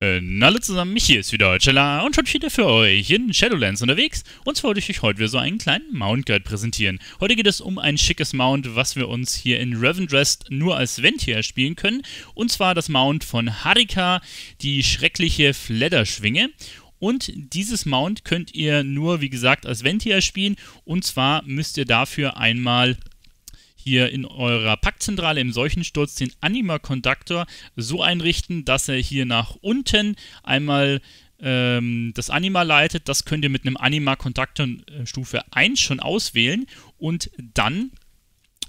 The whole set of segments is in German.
hallo äh, zusammen, mich hier ist wieder Cella und schon wieder für euch in Shadowlands unterwegs. Und zwar wollte ich euch heute wieder so einen kleinen Mount Guide präsentieren. Heute geht es um ein schickes Mount, was wir uns hier in Ravendrest nur als Ventier spielen können. Und zwar das Mount von Harika, die schreckliche Fledderschwinge. Und dieses Mount könnt ihr nur, wie gesagt, als Ventier spielen. Und zwar müsst ihr dafür einmal ihr in eurer Packzentrale im Seuchensturz den Anima Conductor so einrichten, dass er hier nach unten einmal ähm, das Anima leitet. Das könnt ihr mit einem Anima Conductor äh, Stufe 1 schon auswählen und dann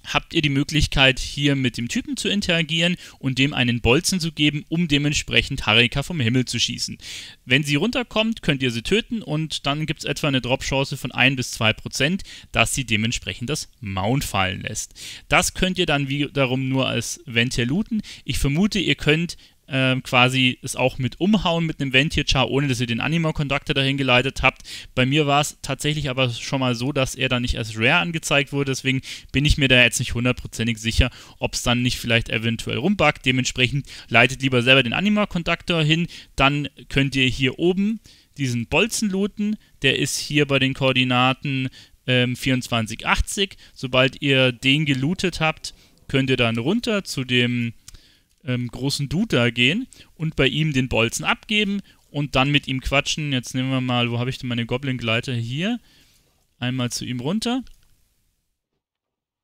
habt ihr die Möglichkeit, hier mit dem Typen zu interagieren und dem einen Bolzen zu geben, um dementsprechend Harika vom Himmel zu schießen. Wenn sie runterkommt, könnt ihr sie töten und dann gibt es etwa eine Drop-Chance von 1 bis 2 dass sie dementsprechend das Mount fallen lässt. Das könnt ihr dann wiederum nur als Ventil looten. Ich vermute, ihr könnt ähm, quasi es auch mit umhauen mit einem Ventier-Char, ohne dass ihr den Animal-Conductor dahin geleitet habt. Bei mir war es tatsächlich aber schon mal so, dass er dann nicht als Rare angezeigt wurde, deswegen bin ich mir da jetzt nicht hundertprozentig sicher, ob es dann nicht vielleicht eventuell rumbackt. Dementsprechend leitet lieber selber den Animal-Conductor hin, dann könnt ihr hier oben diesen Bolzen looten, der ist hier bei den Koordinaten ähm, 2480. Sobald ihr den gelootet habt, könnt ihr dann runter zu dem ähm, großen Dude da gehen und bei ihm den Bolzen abgeben und dann mit ihm quatschen. Jetzt nehmen wir mal, wo habe ich denn meine Goblin-Gleiter? Hier. Einmal zu ihm runter.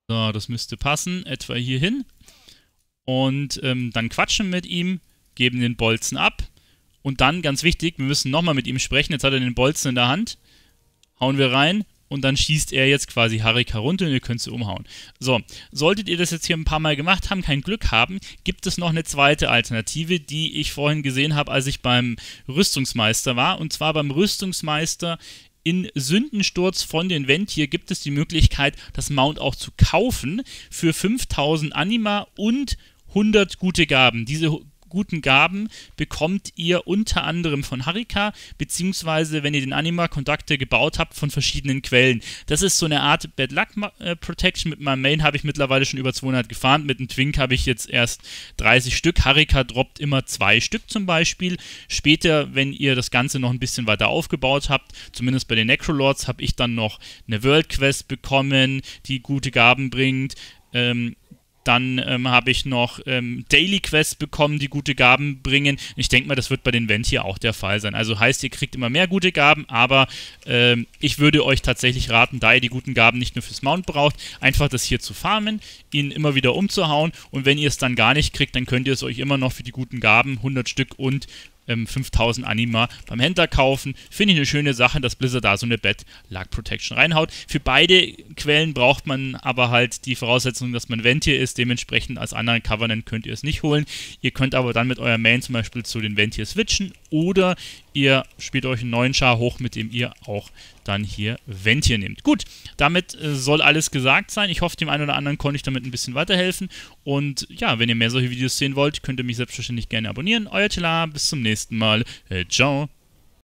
So, das müsste passen, etwa hier hin. Und ähm, dann quatschen mit ihm, geben den Bolzen ab. Und dann, ganz wichtig, wir müssen nochmal mit ihm sprechen. Jetzt hat er den Bolzen in der Hand. Hauen wir rein, und dann schießt er jetzt quasi Harika runter und ihr könnt sie umhauen. So, solltet ihr das jetzt hier ein paar Mal gemacht haben, kein Glück haben, gibt es noch eine zweite Alternative, die ich vorhin gesehen habe, als ich beim Rüstungsmeister war. Und zwar beim Rüstungsmeister in Sündensturz von den Ventier gibt es die Möglichkeit, das Mount auch zu kaufen für 5000 Anima und 100 gute Gaben. Diese guten Gaben bekommt ihr unter anderem von Harika, beziehungsweise wenn ihr den Anima-Kontakte gebaut habt, von verschiedenen Quellen. Das ist so eine Art Bad Luck äh, Protection. Mit meinem Main habe ich mittlerweile schon über 200 gefahren. Mit dem Twink habe ich jetzt erst 30 Stück. Harika droppt immer zwei Stück zum Beispiel. Später, wenn ihr das Ganze noch ein bisschen weiter aufgebaut habt, zumindest bei den Necrolords, habe ich dann noch eine World Quest bekommen, die gute Gaben bringt. Ähm, dann ähm, habe ich noch ähm, Daily Quests bekommen, die gute Gaben bringen. Ich denke mal, das wird bei den Vent hier auch der Fall sein. Also heißt, ihr kriegt immer mehr gute Gaben, aber ähm, ich würde euch tatsächlich raten, da ihr die guten Gaben nicht nur fürs Mount braucht, einfach das hier zu farmen, ihn immer wieder umzuhauen und wenn ihr es dann gar nicht kriegt, dann könnt ihr es euch immer noch für die guten Gaben 100 Stück und ähm, 5000 Anima beim Händler kaufen. Finde ich eine schöne Sache, dass Blizzard da so eine Bad Luck Protection reinhaut. Für beide Quellen braucht man aber halt die Voraussetzung, dass man Ventier ist. Dementsprechend als anderen Covenant könnt ihr es nicht holen. Ihr könnt aber dann mit eurem Main zum Beispiel zu den Ventier switchen oder ihr spielt euch einen neuen Char hoch, mit dem ihr auch dann hier Vent hier nehmt. Gut, damit äh, soll alles gesagt sein. Ich hoffe, dem einen oder anderen konnte ich damit ein bisschen weiterhelfen. Und ja, wenn ihr mehr solche Videos sehen wollt, könnt ihr mich selbstverständlich gerne abonnieren. Euer Tela, bis zum nächsten Mal. Äh, ciao.